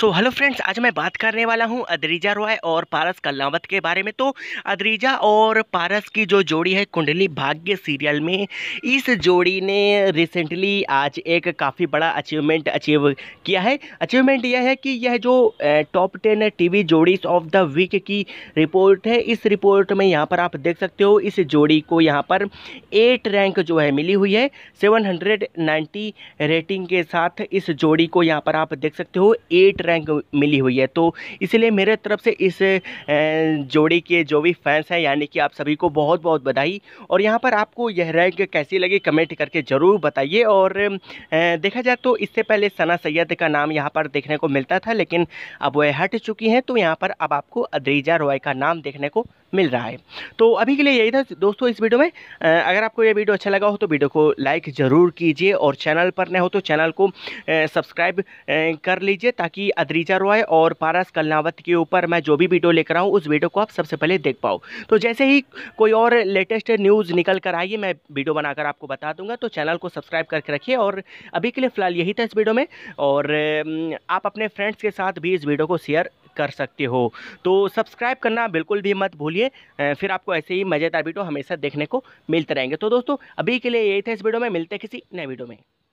so hello friends आज मैं बात करने वाला हूँ अदरीजा रॉय और पारस कल्लावत के बारे में तो अद्रीजा और पारस की जो जोड़ी है कुंडली भाग्य सीरियल में इस जोड़ी ने रिसेंटली आज एक काफ़ी बड़ा अचीवमेंट अचीव किया है अचीवमेंट यह है कि यह जो टॉप टेन टीवी जोड़ीज ऑफ द वीक की रिपोर्ट है इस रिपोर्ट में यहाँ पर आप देख सकते हो इस जोड़ी को यहाँ पर एट रैंक जो है मिली हुई है सेवन रेटिंग के साथ इस जोड़ी को यहाँ पर आप देख सकते हो एट एट रैंक मिली हुई है तो इसलिए मेरे तरफ से इस जोड़ी के जो भी फैंस हैं यानी कि आप सभी को बहुत बहुत बधाई और यहाँ पर आपको यह रैंक कैसी लगी कमेंट करके ज़रूर बताइए और देखा जाए तो इससे पहले सना सैयद का नाम यहाँ पर देखने को मिलता था लेकिन अब वह हट चुकी हैं तो यहाँ पर अब आपको अद्रीजा रॉय का नाम देखने को मिल रहा है तो अभी के लिए यही था दोस्तों इस वीडियो में अगर आपको यह वीडियो अच्छा लगा हो तो वीडियो को लाइक ज़रूर कीजिए और चैनल पर न हो तो चैनल को सब्सक्राइब कर लीजिए ताकि की अद्रीजा रॉय और पारस कलनावत के ऊपर मैं जो भी वीडियो लेकर आऊँ उस वीडियो को आप सबसे पहले देख पाओ तो जैसे ही कोई और लेटेस्ट न्यूज़ निकल कर आइए मैं वीडियो बनाकर आपको बता दूंगा तो चैनल को सब्सक्राइब करके रखिए और अभी के लिए फ़िलहाल यही था इस वीडियो में और आप अपने फ्रेंड्स के साथ भी इस वीडियो को शेयर कर सकते हो तो सब्सक्राइब करना बिल्कुल भी मत भूलिए फिर आपको ऐसे ही मज़ेदार वीडियो हमेशा देखने को मिलते रहेंगे तो दोस्तों अभी के लिए यही था इस वीडियो में मिलते हैं किसी नए वीडियो में